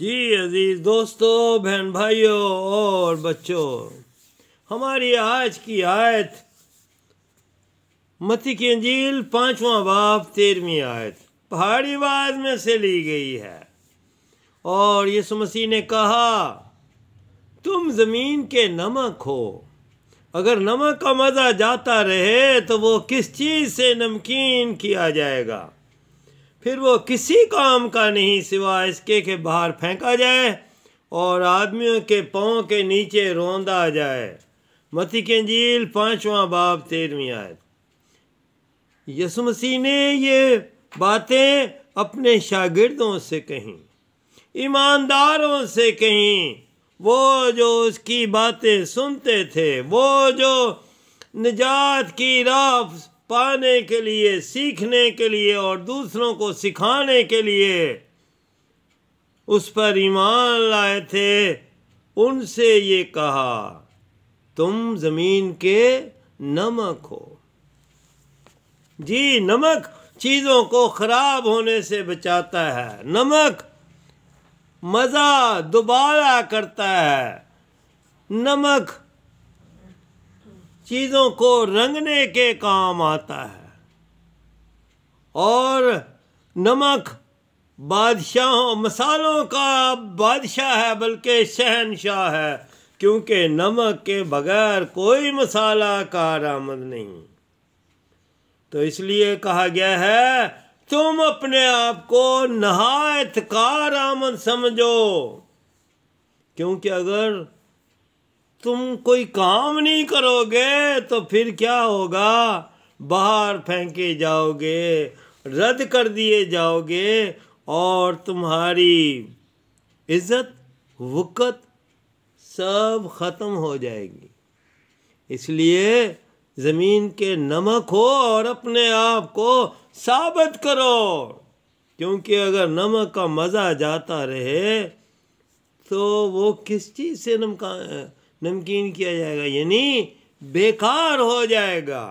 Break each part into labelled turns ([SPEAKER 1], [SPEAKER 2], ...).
[SPEAKER 1] जी अजीज़ दोस्तों बहन भाइयों और बच्चों हमारी आज की आयत मती की अंजील पाँचवा बाप तेरहवीं आयत पहाड़ी आवाज में से ली गई है और यीशु मसीह ने कहा तुम ज़मीन के नमक हो अगर नमक का मज़ा जाता रहे तो वो किस चीज़ से नमकीन किया जाएगा फिर वो किसी काम का नहीं सिवा इसके के बाहर फेंका जाए और आदमियों के पाँव के नीचे रोंदा जाए मती के झील पाँचवा बाप तेरहवीं आय यसु मसीह ने ये बातें अपने शागिर्दों से कहीं ईमानदारों से कहीं वो जो उसकी बातें सुनते थे वो जो निजात की राह पाने के लिए सीखने के लिए और दूसरों को सिखाने के लिए उस पर ईमान लाए थे उनसे ये कहा तुम ज़मीन के नमक हो जी नमक चीज़ों को ख़राब होने से बचाता है नमक मज़ा दोबारा करता है नमक चीज़ों को रंगने के काम आता है और नमक बादशाहों मसालों का बादशाह है बल्कि शहनशाह है क्योंकि नमक के बगैर कोई मसाला कार आमद नहीं तो इसलिए कहा गया है तुम अपने आप को नहायत कार आमद समझो क्योंकि अगर तुम कोई काम नहीं करोगे तो फिर क्या होगा बाहर फेंके जाओगे रद्द कर दिए जाओगे और तुम्हारी इज्जत वक़्त सब ख़त्म हो जाएगी इसलिए ज़मीन के नमक हो और अपने आप को साबित करो क्योंकि अगर नमक का मज़ा जाता रहे तो वो किस चीज़ से नमका नमकीन किया जाएगा यानी बेकार हो जाएगा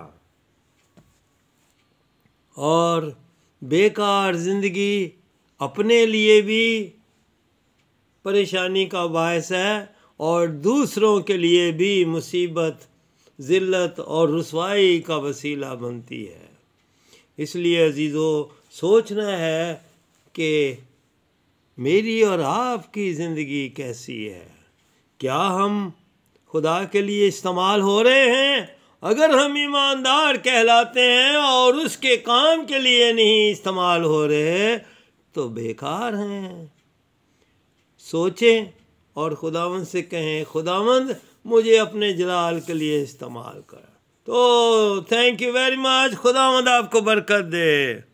[SPEAKER 1] और बेकार ज़िंदगी अपने लिए भी परेशानी का बायस है और दूसरों के लिए भी मुसीबत ज़िल्लत और रसवाई का वसीला बनती है इसलिए अजीज़ो सोचना है कि मेरी और आपकी ज़िंदगी कैसी है क्या हम खुदा के लिए इस्तेमाल हो रहे हैं अगर हम ईमानदार कहलाते हैं और उसके काम के लिए नहीं इस्तेमाल हो रहे तो बेकार हैं सोचें और खुदावंद से कहें खुदावंद मुझे अपने जलाल के लिए इस्तेमाल कर तो थैंक यू वेरी मच खुदावंद आपको बरकत दे